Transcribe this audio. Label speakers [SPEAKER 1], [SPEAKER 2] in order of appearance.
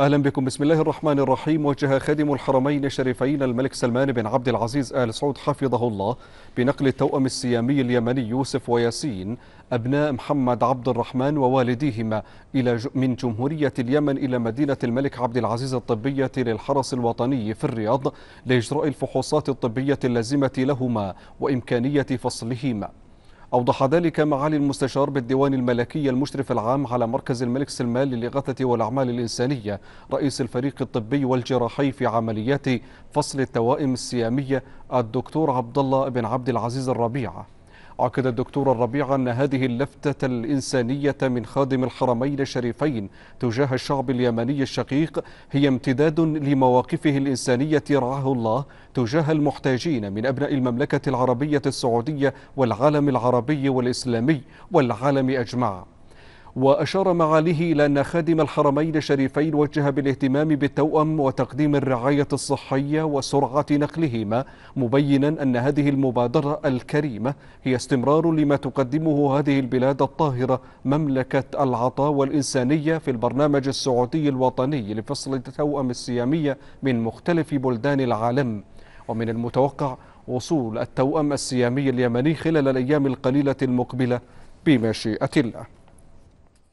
[SPEAKER 1] أهلا بكم بسم الله الرحمن الرحيم وجه خادم الحرمين الشريفين الملك سلمان بن عبد العزيز آل سعود حفظه الله بنقل التوأم السيامي اليمني يوسف وياسين أبناء محمد عبد الرحمن ووالديهما إلى من جمهورية اليمن إلى مدينة الملك عبد العزيز الطبية للحرس الوطني في الرياض لإجراء الفحوصات الطبية اللازمة لهما وإمكانية فصلهما أوضح ذلك معالي المستشار بالديوان الملكي المشرف العام على مركز الملك سلمان للإغاثة والأعمال الإنسانية رئيس الفريق الطبي والجراحي في عمليات فصل التوائم السيامية الدكتور عبد الله بن عبد العزيز الربيع أكد الدكتور الربيع أن هذه اللفتة الإنسانية من خادم الحرمين الشريفين تجاه الشعب اليمني الشقيق هي امتداد لمواقفه الإنسانية رعاه الله تجاه المحتاجين من أبناء المملكة العربية السعودية والعالم العربي والإسلامي والعالم أجمع وأشار معاليه إلى أن خادم الحرمين الشريفين وجه بالاهتمام بالتوأم وتقديم الرعاية الصحية وسرعة نقلهما مبينا أن هذه المبادرة الكريمة هي استمرار لما تقدمه هذه البلاد الطاهرة مملكة العطاء والإنسانية في البرنامج السعودي الوطني لفصل التوأم السيامية من مختلف بلدان العالم ومن المتوقع وصول التوأم السيامي اليمني خلال الأيام القليلة المقبلة بمشيئة الله